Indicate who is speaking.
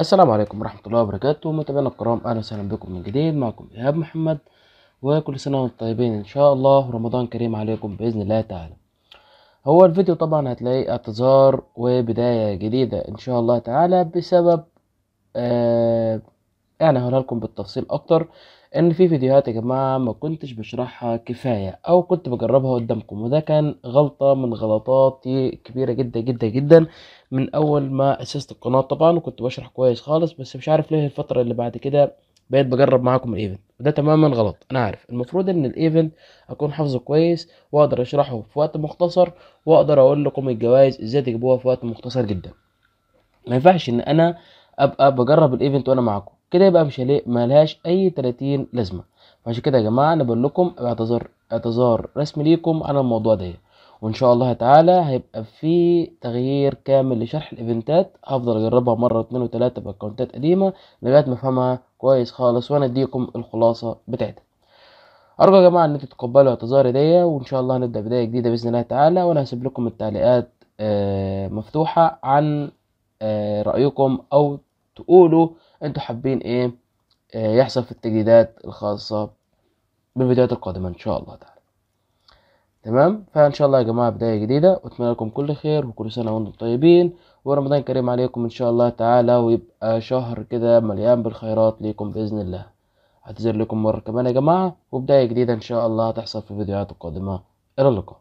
Speaker 1: السلام عليكم ورحمة الله وبركاته متابعينا الكرام أهلا وسهلا بكم من جديد معكم إيهاب محمد وكل سنة وانتم طيبين إن شاء الله رمضان كريم عليكم بإذن الله تعالى هو الفيديو طبعا هتلاقيه اعتذار وبداية جديدة إن شاء الله تعالى بسبب آه يعني هقولها لكم بالتفصيل أكتر إن في فيديوهات يا جماعة ما كنتش بشرحها كفاية أو كنت بجربها قدامكم وده كان غلطة من غلطاتي كبيرة جدا جدا جدا من اول ما اسست القناه طبعا وكنت بشرح كويس خالص بس مش عارف ليه الفتره اللي بعد كده بقيت بجرب معاكم الايفنت وده تماما غلط انا عارف المفروض ان الايفنت اكون حافظه كويس واقدر اشرحه في وقت مختصر واقدر اقول لكم الجوائز ازاي تجيبوها في وقت مختصر جدا ما ينفعش ان انا ابقى بجرب الايفنت وانا معاكم كده يبقى مش ملهاش اي 30 لازمه فعشان كده يا جماعه انا بقول لكم اعتذار اعتذار رسمي ليكم على الموضوع ده وان شاء الله تعالى هيبقى في تغيير كامل لشرح الايفنتات هفضل اجربها مره واتنين وتلاته باكونتات قديمه لغايه ما افهمها كويس خالص وانا اديكم الخلاصه بتاعتها ارجو يا جماعه ان انتوا تتقبلوا اعتذاري دي وان شاء الله هنبدا بدايه جديده باذن الله تعالى وانا هسيب لكم التعليقات آه، مفتوحه عن آه، رايكم او تقولوا انتوا حابين ايه آه، يحصل في التجديدات الخاصه بالفيديوهات القادمه ان شاء الله تعالى تمام فان شاء الله يا جماعه بدايه جديده واتمنى لكم كل خير وكل سنه وانتم طيبين ورمضان كريم عليكم ان شاء الله تعالى ويبقى شهر كده مليان بالخيرات ليكم باذن الله اعتذر لكم مره كمان يا جماعه وبدايه جديده ان شاء الله هتحصل في الفيديوهات القادمه الى اللقاء